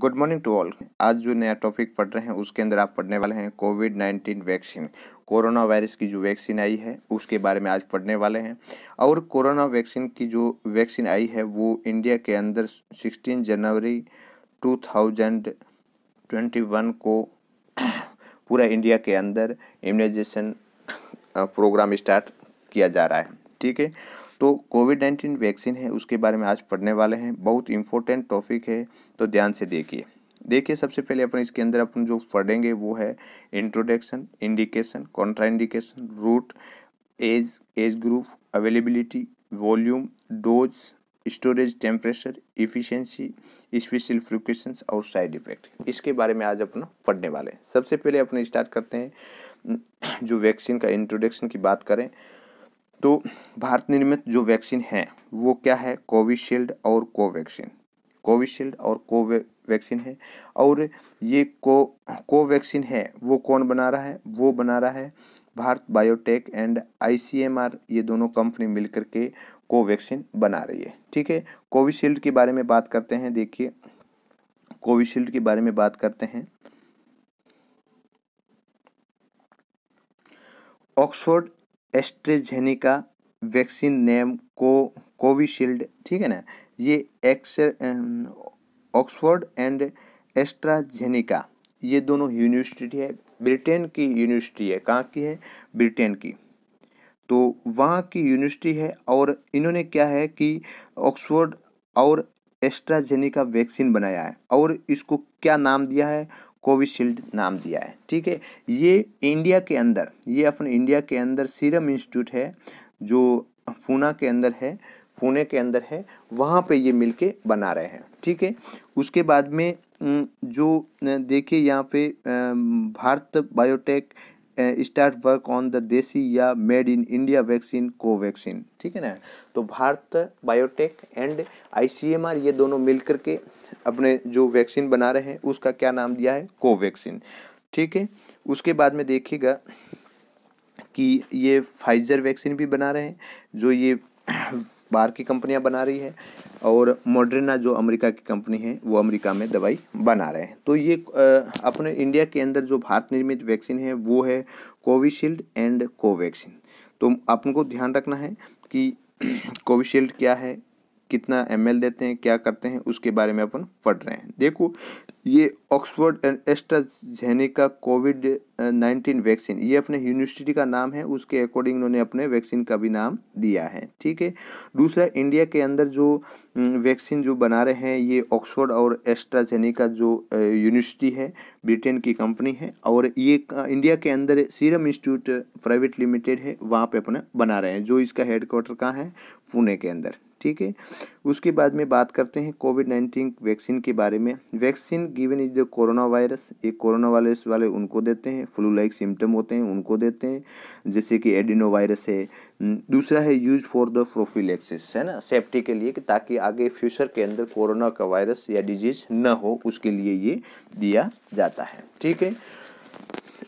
good morning to all आज जो नया टॉपिक पढ़ रहे हैं उसके अंदर आप पढ़ने वाले हैं covid nineteen vaccine corona virus की जो वैक्सीन आई है उसके बारे में आज पढ़ने वाले हैं और कोरोना वैक्सीन की जो वैक्सीन आई है वो इंडिया के अंदर 16 जनवरी 2021 को पूरा इंडिया के अंदर इम्यूनाइजेशन प्रोग्राम स्टार्ट किया जा रहा है ठीक है तो कोविड नाइन्टीन वैक्सीन है उसके बारे में आज पढ़ने वाले हैं बहुत इंपॉर्टेंट टॉपिक है तो ध्यान से देखिए देखिए सबसे पहले अपन इसके अंदर अपन जो पढ़ेंगे वो है introduction indication contraindication route age age group availability volume dose storage temperature efficiency special frequency और साइड इफेक्ट इसके बारे में आज अपन पढ़ने वाले हैं सबसे पहले अपन स्टार्ट करते हैं जो वैक्सीन का इंट्रोडक्शन की बात करें तो भारत निर्मित जो वैक्सीन है वो क्या है कोविशील्ड और कोवैक्सीन कोविशील्ड और कोवे वैक्सीन है और ये को कोवैक्सीन है वो कौन बना रहा है वो बना रहा है भारत बायोटेक एंड आईसीएमआर ये दोनों कंपनी मिलकर के कोवैक्सीन बना रही है ठीक है कोविशील्ड के बारे में बात करते हैं देखिए कोविशील्ड के बारे में बात करते हैं ऑक्सफोर्ड एस्ट्रेजेनिका वैक्सीन नेम को कोविशील्ड ठीक है ना ये एक्स ऑक्सफोर्ड एंड एस्ट्राजेनिका ये दोनों यूनिवर्सिटी है ब्रिटेन की यूनिवर्सिटी है कहाँ की है ब्रिटेन की तो वहाँ की यूनिवर्सिटी है और इन्होंने क्या है कि ऑक्सफोर्ड और एस्ट्राजेनिका वैक्सीन बनाया है और इसको क्या नाम दिया है कोविशील्ड नाम दिया है ठीक है ये इंडिया के अंदर ये अपने इंडिया के अंदर सीरम इंस्टीट्यूट है जो पूना के अंदर है पुणे के अंदर है वहाँ पे ये मिलके बना रहे हैं ठीक है उसके बाद में जो देखिए यहाँ पे Bharat Biotech start work on the देसी या made in India vaccine Covaxin ठीक है ना तो भारत बायोटेक एंड आईसीएमआर ये दोनों मिलकर के अपने जो वैक्सीन बना रहे हैं उसका क्या नाम दिया है कोवैक्सीन ठीक है उसके बाद में देखिएगा कि ये फाइजर वैक्सीन भी बना रहे हैं जो ये बाहर की कंपनियां बना रही है और मॉडर्ना जो अमेरिका की कंपनी है वो अमेरिका में दवाई बना रहे हैं तो ये अपने इंडिया के अंदर जो भारत निर्मित वैक्सीन है वो है कोविशील्ड एंड कोवैक्सीन तो आपको ध्यान रखना है कि कोविशील्ड क्या है कितना एम देते हैं क्या करते हैं उसके बारे में अपन पढ़ रहे हैं देखो ये Oxford and AstraZeneca covid nineteen vaccine ये अपने यूनिवर्सिटी का नाम है उसके अकॉर्डिंग उन्होंने अपने वैक्सीन का भी नाम दिया है ठीक है दूसरा इंडिया के अंदर जो वैक्सीन जो बना रहे हैं ये ऑक्सफोर्ड और एस्ट्राजेनिका जो यूनिवर्सिटी है ब्रिटेन की कंपनी है और ये इंडिया के अंदर सीरम इंस्टीट्यूट प्राइवेट लिमिटेड है वहाँ पर अपना बना रहे हैं जो इसका हेडक्वार्टर कहाँ है पुणे के अंदर ठीक है उसके बाद में बात करते हैं कोविड नाइन्टीन वैक्सीन के बारे में vaccine given is the corona virus ये कोरोना वायरस वाले उनको देते हैं फ्लू लाइक सिम्टम होते हैं उनको देते हैं जैसे कि एडिनो वायरस है हम्म, दूसरा है यूज फॉर द प्रोफिलेक्सिस है ना सेफ्टी के लिए कि ताकि आगे फ्यूचर के अंदर कोरोना का वायरस या डिजीज न हो उसके लिए ये दिया जाता है ठीक है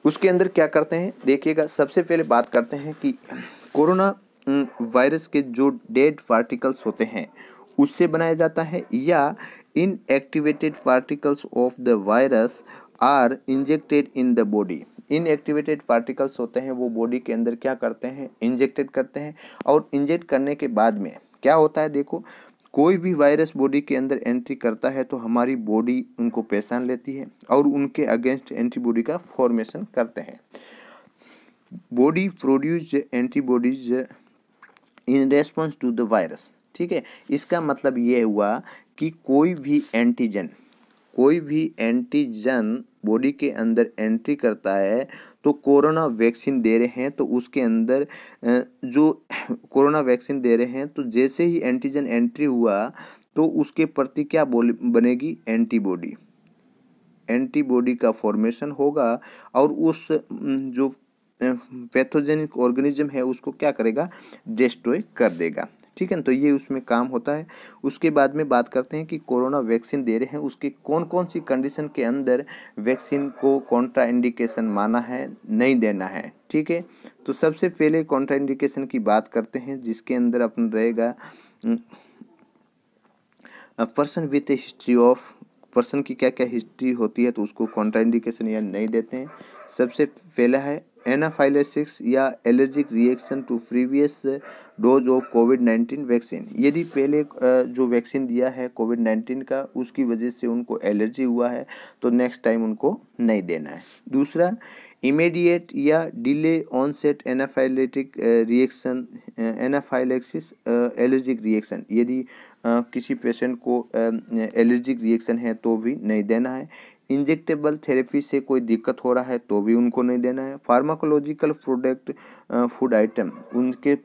उसके अंदर क्या करते हैं देखिएगा सबसे पहले बात करते हैं कि कोरोना वायरस के जो डेड पार्टिकल्स होते हैं उससे बनाया जाता है या inactivated particles of the virus are injected in the body inactivated particles होते हैं वो बॉडी के अंदर क्या करते हैं इंजेक्टेड करते हैं और इंजेक्ट करने के बाद में क्या होता है देखो कोई भी वायरस बॉडी के अंदर एंट्री करता है तो हमारी बॉडी उनको पहचान लेती है और उनके अगेंस्ट एंटीबॉडी का फॉर्मेशन करते हैं body produce antibodies in response to the virus ठीक है इसका मतलब ये हुआ कि कोई भी एंटीजन कोई भी एंटीजन बॉडी के अंदर एंट्री करता है तो कोरोना वैक्सीन दे रहे हैं तो उसके अंदर जो कोरोना वैक्सीन दे रहे हैं तो जैसे ही एंटीजन एंट्री हुआ तो उसके प्रति क्या बोले बनेगी एंटीबॉडी एंटीबॉडी का फॉर्मेशन होगा और उस जो पैथोजेनिक ऑर्गेनिज्म है उसको क्या करेगा डिस्ट्रॉय कर देगा ठीक है तो ये उसमें काम होता है उसके बाद में बात करते हैं कि कोरोना वैक्सीन दे रहे हैं उसके कौन कौन सी कंडीशन के अंदर वैक्सीन को कॉन्ट्रा इंडिकेशन माना है नहीं देना है ठीक है तो सबसे पहले कॉन्ट्रा इंडिकेशन की बात करते हैं जिसके अंदर अपन रहेगा person with a history of person की क्या क्या हिस्ट्री होती है तो उसको कॉन्ट्रा इंडिकेशन या नहीं देते हैं सबसे पहला है एनाफाइलेसिक्स या allergic reaction to previous dose of covid nineteen vaccine यदि पहले जो वैक्सीन दिया है कोविड नाइन्टीन का उसकी वजह से उनको एलर्जी हुआ है तो नेक्स्ट टाइम उनको नहीं देना है दूसरा इमेडिएट या delay onset anaphylactic reaction anaphylaxis allergic reaction यदि किसी पेशेंट को एलर्जिक रिएक्शन है तो भी नहीं देना है इंजेक्टेबल थेरेपी से कोई दिक्कत हो रहा है तो भी उनको नहीं देना है फार्माकोलॉजिकल प्रोडक्ट फूड आइटम उनके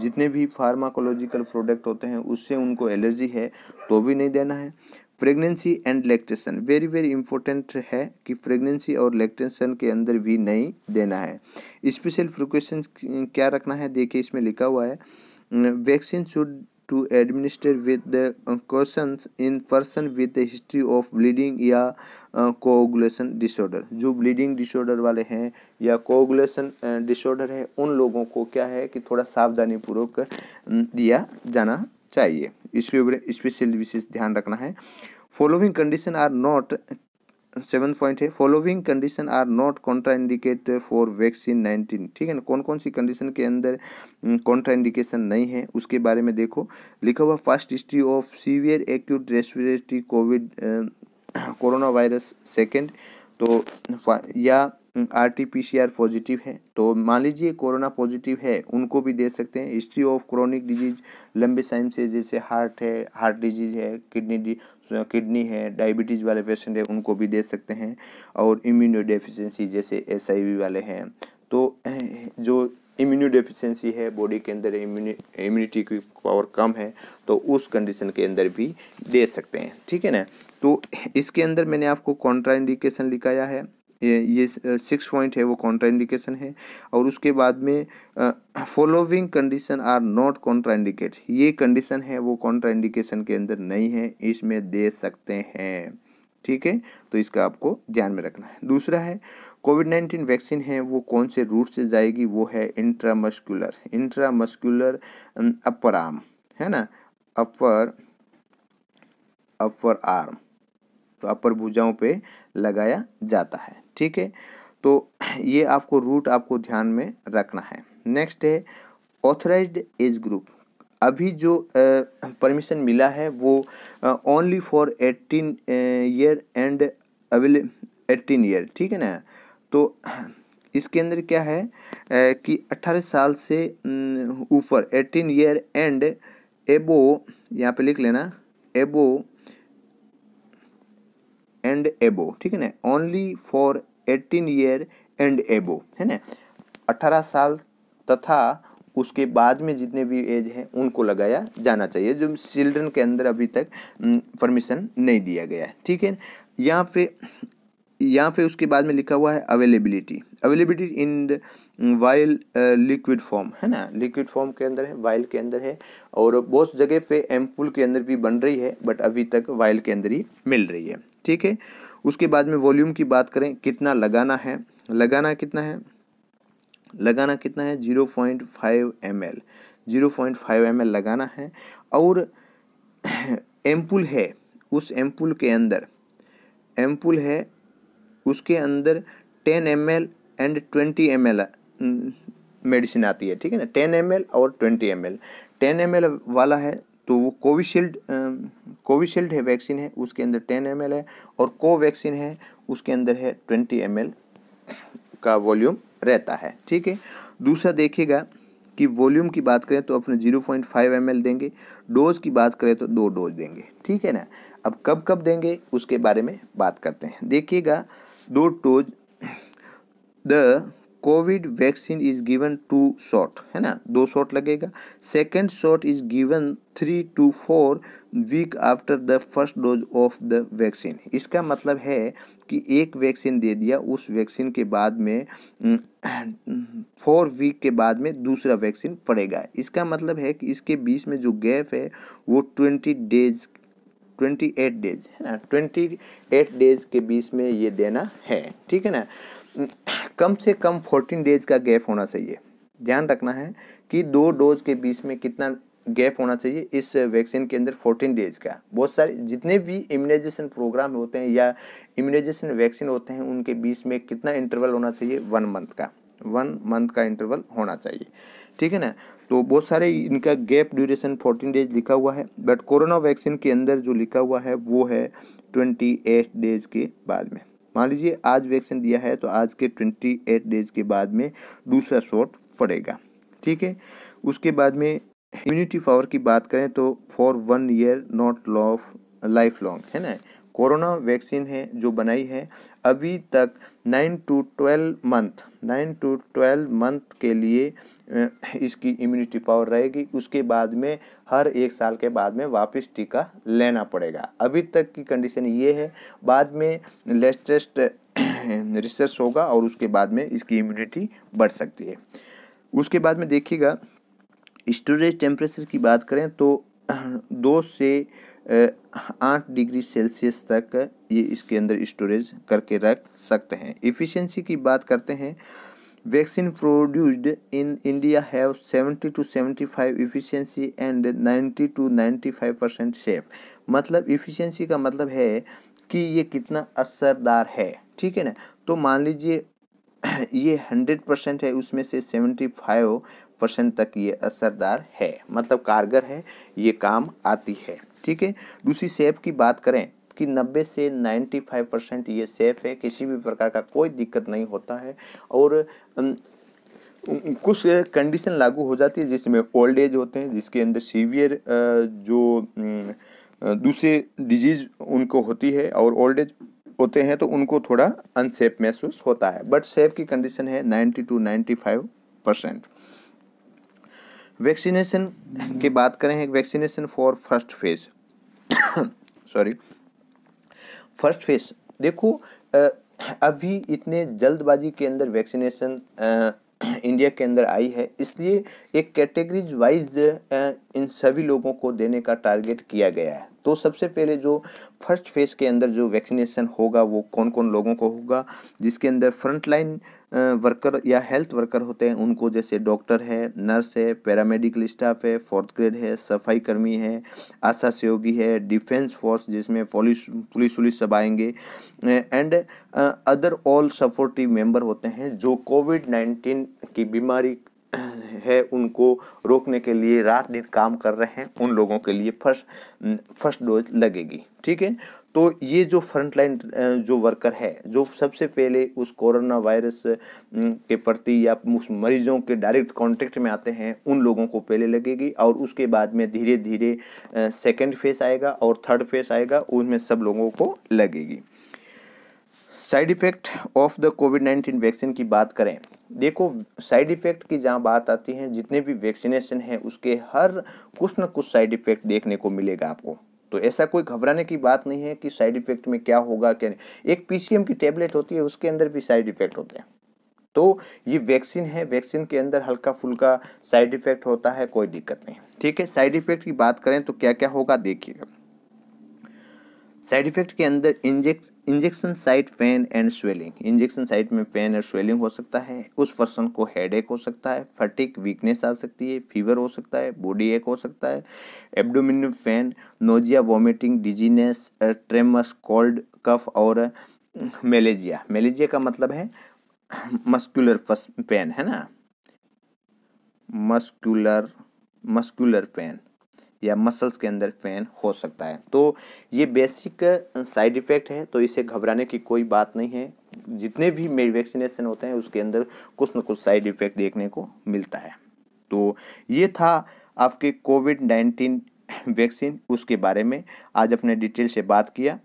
जितने भी फार्माकोलॉजिकल प्रोडक्ट होते हैं उससे उनको एलर्जी है तो भी नहीं देना है pregnancy and lactation very very important है कि प्रेगनेंसी और लैक्टेशन के अंदर भी नहीं देना है स्पेशल प्रिकॉशन क्या रखना है देखिए इसमें लिखा हुआ है vaccine should to administer with the uh, cautions in person with a history of bleeding या कोगुलेशन uh, डिसऑर्डर जो ब्लीडिंग डिसऑर्डर वाले हैं या कोगुलेशन डिसऑर्डर uh, है उन लोगों को क्या है कि थोड़ा सावधानी पूर्वक दिया जाना चाहिए इसके ऊपर स्पेशल विशेष ध्यान रखना है following condition are not seven point है following condition are not contraindicate for vaccine nineteen ठीक है ना कौन कौन सी कंडीशन के अंदर कॉन्ट्राइंडिकेशन हम्म, नहीं है उसके बारे में देखो लिखा हुआ first history of severe acute respiratory covid corona virus second तो या R T P C R positive है तो मान लीजिए कोरोना पॉजिटिव है उनको भी दे सकते हैं हिस्ट्री ऑफ क्रोनिक डिजीज लंबे टाइम से जैसे हार्ट है हार्ट डिजीज है किडनी किडनी है डायबिटीज़ वाले पेशेंट है उनको भी दे सकते हैं और इम्यूनो डेफिशिएंसी जैसे एस आई वी वाले हैं तो जो इम्यूनो डेफिशिएंसी है बॉडी के अंदर इम्यूनिटी की पावर कम है तो उस कंडीशन के अंदर भी दे सकते हैं ठीक है ना तो इसके अंदर मैंने आपको कॉन्ट्राइंडिकेशन लिखाया है ये सिक्स पॉइंट है वो कॉन्ट्राइंडिकेशन है और उसके बाद में following condition are not contraindicate ये कंडीशन है वो कॉन्ट्राइंडिकेशन के अंदर नहीं है इसमें दे सकते हैं ठीक है तो इसका आपको ध्यान में रखना है दूसरा है कोविड नाइन्टीन वैक्सीन है वो कौन से रूट से जाएगी वो है इंट्रामस्कुलर इंट्रामस्कुलर अपर आर्म है ना अपर अपर आर्म तो अपर भुजाओं पे लगाया जाता है ठीक है तो ये आपको रूट आपको ध्यान में रखना है नेक्स्ट है ऑथराइज्ड एज ग्रुप अभी जो परमिशन मिला है वो only for eighteen year and above eighteen year ठीक है ना तो इसके अंदर क्या है कि अट्ठारह साल से ऊपर एटीन ईयर एंड एबो यहाँ पे लिख लेना एबो एंड एबो ठीक है ना only for eighteen year and above है ना अठारह साल तथा उसके बाद में जितने भी एज हैं उनको लगाया जाना चाहिए जो चिल्ड्रन के अंदर अभी तक परमिशन नहीं दिया गया है ठीक है यहाँ पे यहाँ पे उसके बाद में लिखा हुआ है availability availability in the vial liquid form है ना लिक्विड फॉर्म के अंदर है वाइल के अंदर है और बहुत जगह पे एम्पुल के अंदर भी बन रही है बट अभी तक वाइल के अंदर ही मिल रही है ठीक है उसके बाद में वॉल्यूम की बात करें कितना लगाना है लगाना कितना है लगाना कितना है zero point five M L zero point five M L लगाना है और एम्पुल है उस एम्पुल के अंदर एम्पुल है उसके अंदर ten M L and twenty M L medicine आती है ठीक है ना टेन एम एल और twenty M L ten M L वाला है तो वो कोविशील्ड कोविशील्ड है वैक्सीन है उसके अंदर टेन एम है और कोवैक्सीन है उसके अंदर है ट्वेंटी एम का वॉल्यूम रहता है ठीक है दूसरा देखिएगा कि वॉल्यूम की बात करें तो अपने जीरो पॉइंट फाइव एम देंगे डोज की बात करें तो दो डोज देंगे ठीक है ना अब कब कब देंगे उसके बारे में बात करते हैं देखिएगा दो dose the covid vaccine is given two shot है ना दो शॉट लगेगा second shot is given three to four week after the first dose of the vaccine इसका मतलब है कि एक वैक्सीन दे दिया उस वैक्सीन के बाद में फोर वीक के बाद में दूसरा वैक्सीन पड़ेगा इसका मतलब है कि इसके बीच में जो गैप है वो twenty days twenty eight days है ना ट्वेंटी एट डेज के बीच में ये देना है ठीक है ना कम से कम फोर्टीन डेज का गैप होना चाहिए ध्यान रखना है कि दो डोज के बीच में कितना गैप होना चाहिए इस वैक्सीन के अंदर फोर्टीन डेज का बहुत सारे जितने भी इम्यूनाइजेशन प्रोग्राम होते हैं या इम्यूनाइजेशन वैक्सीन होते हैं उनके बीच में कितना इंटरवल होना चाहिए वन मंथ का वन मंथ का इंटरवल होना चाहिए ठीक है ना तो बहुत सारे इनका गैप ड्यूरेशन फोर्टीन डेज लिखा हुआ है बट कोरोना वैक्सीन के अंदर जो लिखा हुआ है वो है ट्वेंटी एट डेज के बाद में मान लीजिए आज वैक्सीन दिया है तो आज के ट्वेंटी एट डेज के बाद में दूसरा शॉट पड़ेगा ठीक है उसके बाद में इम्यूनिटी पावर की बात करें तो फॉर वन ईयर नॉट लॉफ लाइफ लॉन्ग है ना कोरोना वैक्सीन है जो बनाई है अभी तक nine to twelve month nine to twelve month के लिए इसकी इम्यूनिटी पावर रहेगी उसके बाद में हर एक साल के बाद में वापस टीका लेना पड़ेगा अभी तक की कंडीशन ये है बाद में लेटेस्ट रिसर्च होगा और उसके बाद में इसकी इम्यूनिटी बढ़ सकती है उसके बाद में देखिएगा स्टोरेज टेम्परेचर की बात करें तो दो से आठ डिग्री सेल्सियस तक ये इसके अंदर स्टोरेज करके रख सकते हैं इफ़िशेंसी की बात करते हैं vaccine produced in India have seventy to seventy five efficiency and ninety to ninety five percent safe मतलब इफिशेंसी का मतलब है कि ये कितना असरदार है ठीक है ना तो मान लीजिए ये हंड्रेड परसेंट है उसमें से सेवेंटी फाइव परसेंट तक ये असरदार है मतलब कारगर है ये काम आती है ठीक है दूसरी सेफ की बात करें कि 90 से 95 परसेंट ये सेफ़ है किसी भी प्रकार का कोई दिक्कत नहीं होता है और कुछ कंडीशन लागू हो जाती है जिसमें ओल्ड एज होते हैं जिसके अंदर सीवियर जो दूसरे डिजीज़ उनको होती है और ओल्ड एज होते हैं तो उनको थोड़ा अनसेफ महसूस होता है बट सेफ की कंडीशन है 90 टू 95 परसेंट वैक्सीनेशन की बात करें vaccination for first phase sorry first phase देखो अभी इतने जल्दबाजी के अंदर वैक्सीनेशन इंडिया के अंदर आई है इसलिए एक कैटेगरीज वाइज इन सभी लोगों को देने का टारगेट किया गया है तो सबसे पहले जो फर्स्ट फेज के अंदर जो वैक्सीनेशन होगा वो कौन कौन लोगों को होगा जिसके अंदर फ्रंट लाइन वर्कर या हेल्थ वर्कर होते हैं उनको जैसे डॉक्टर है नर्स है पैरामेडिकल स्टाफ है फोर्थ ग्रेड है सफाई कर्मी है आशा सहयोगी है डिफेंस फोर्स जिसमें पुलिस पुलिस वुलिस सब आएंगे and other all supportive member होते हैं जो कोविड नाइन्टीन की बीमारी है उनको रोकने के लिए रात दिन काम कर रहे हैं उन लोगों के लिए फर्स्ट फर्स्ट डोज लगेगी ठीक है तो ये जो फ्रंटलाइन जो वर्कर है जो सबसे पहले उस कोरोना वायरस के प्रति या उस मरीजों के डायरेक्ट कांटेक्ट में आते हैं उन लोगों को पहले लगेगी और उसके बाद में धीरे धीरे सेकंड फेस आएगा और थर्ड फेस आएगा उनमें सब लोगों को लगेगी side effect of the covid nineteen vaccine की बात करें देखो साइड इफ़ेक्ट की जहाँ बात आती है जितने भी वैक्सीनेशन हैं उसके हर कुछ ना कुछ साइड इफ़ेक्ट देखने को मिलेगा आपको तो ऐसा कोई घबराने की बात नहीं है कि साइड इफ़ेक्ट में क्या होगा क्या नहीं एक पीसीएम की टेबलेट होती है उसके अंदर भी साइड इफ़ेक्ट होते हैं तो ये वैक्सीन है वैक्सीन के अंदर हल्का फुल्का साइड इफ़ेक्ट होता है कोई दिक्कत नहीं ठीक है साइड इफ़ेक्ट की बात करें तो क्या क्या होगा देखिएगा साइड इफेक्ट के अंदर इंजेक्स injection site pain and swelling injection site में पेन और स्वेलिंग हो सकता है उस पर्सन को हेड हो सकता है फटिक वीकनेस आ सकती है फीवर हो सकता है बॉडी एक हो सकता है abdomen pain nausea vomiting dizziness tremors cold cough और मेलेजिया मेलेजिया का मतलब है मस्कुलर पेन है ना मस्कुलर मस्कुलर पेन या मसल्स के अंदर पेन हो सकता है तो ये बेसिक साइड इफ़ेक्ट है तो इसे घबराने की कोई बात नहीं है जितने भी मेरे वैक्सीनेशन होते हैं उसके अंदर कुछ ना कुछ साइड इफ़ेक्ट देखने को मिलता है तो ये था आपके कोविड नाइन्टीन वैक्सीन उसके बारे में आज अपने डिटेल से बात किया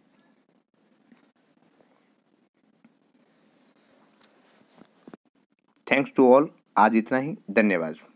थैंक्स टू ऑल आज इतना ही धन्यवाद